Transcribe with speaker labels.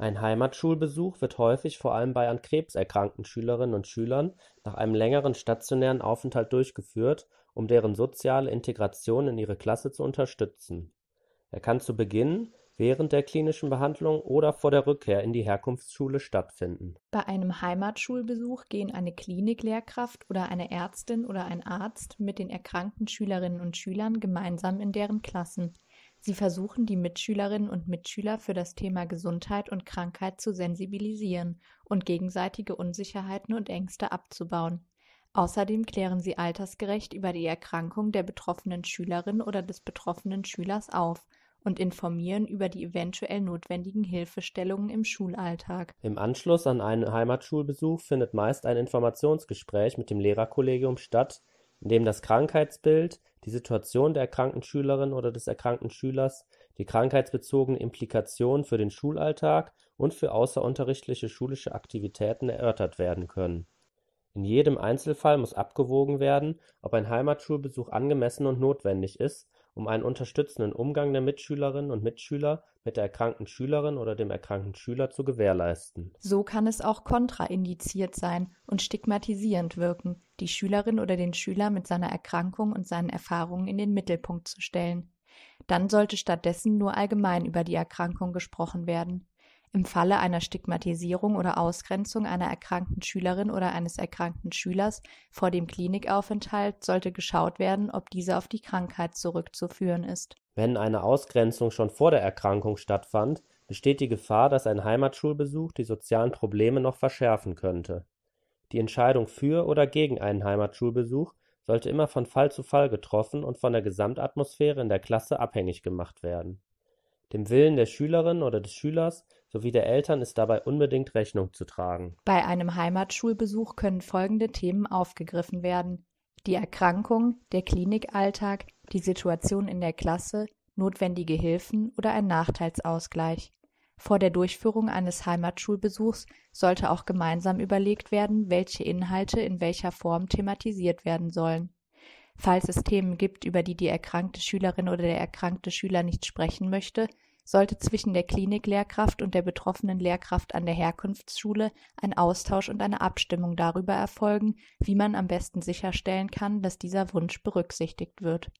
Speaker 1: Ein Heimatschulbesuch wird häufig vor allem bei an Krebs erkrankten Schülerinnen und Schülern nach einem längeren stationären Aufenthalt durchgeführt, um deren soziale Integration in ihre Klasse zu unterstützen. Er kann zu Beginn, während der klinischen Behandlung oder vor der Rückkehr in die Herkunftsschule stattfinden.
Speaker 2: Bei einem Heimatschulbesuch gehen eine Kliniklehrkraft oder eine Ärztin oder ein Arzt mit den erkrankten Schülerinnen und Schülern gemeinsam in deren Klassen. Sie versuchen, die Mitschülerinnen und Mitschüler für das Thema Gesundheit und Krankheit zu sensibilisieren und gegenseitige Unsicherheiten und Ängste abzubauen. Außerdem klären sie altersgerecht über die Erkrankung der betroffenen Schülerin oder des betroffenen Schülers auf und informieren über die eventuell notwendigen Hilfestellungen im Schulalltag.
Speaker 1: Im Anschluss an einen Heimatschulbesuch findet meist ein Informationsgespräch mit dem Lehrerkollegium statt, in dem das Krankheitsbild, die Situation der erkrankten Schülerin oder des erkrankten Schülers, die krankheitsbezogene Implikation für den Schulalltag und für außerunterrichtliche schulische Aktivitäten erörtert werden können. In jedem Einzelfall muss abgewogen werden, ob ein Heimatschulbesuch angemessen und notwendig ist, um einen unterstützenden Umgang der Mitschülerinnen und Mitschüler mit der erkrankten Schülerin oder dem erkrankten Schüler zu gewährleisten.
Speaker 2: So kann es auch kontraindiziert sein und stigmatisierend wirken, die Schülerin oder den Schüler mit seiner Erkrankung und seinen Erfahrungen in den Mittelpunkt zu stellen. Dann sollte stattdessen nur allgemein über die Erkrankung gesprochen werden. Im Falle einer Stigmatisierung oder Ausgrenzung einer erkrankten Schülerin oder eines erkrankten Schülers vor dem Klinikaufenthalt sollte geschaut werden, ob diese auf die Krankheit zurückzuführen ist.
Speaker 1: Wenn eine Ausgrenzung schon vor der Erkrankung stattfand, besteht die Gefahr, dass ein Heimatschulbesuch die sozialen Probleme noch verschärfen könnte. Die Entscheidung für oder gegen einen Heimatschulbesuch sollte immer von Fall zu Fall getroffen und von der Gesamtatmosphäre in der Klasse abhängig gemacht werden. Dem Willen der Schülerin oder des Schülers sowie der Eltern ist dabei unbedingt Rechnung zu tragen.
Speaker 2: Bei einem Heimatschulbesuch können folgende Themen aufgegriffen werden: die Erkrankung, der Klinikalltag, die Situation in der Klasse, notwendige Hilfen oder ein Nachteilsausgleich. Vor der Durchführung eines Heimatschulbesuchs sollte auch gemeinsam überlegt werden, welche Inhalte in welcher Form thematisiert werden sollen. Falls es Themen gibt, über die die erkrankte Schülerin oder der erkrankte Schüler nicht sprechen möchte, sollte zwischen der Kliniklehrkraft und der betroffenen Lehrkraft an der Herkunftsschule ein Austausch und eine Abstimmung darüber erfolgen, wie man am besten sicherstellen kann, dass dieser Wunsch berücksichtigt wird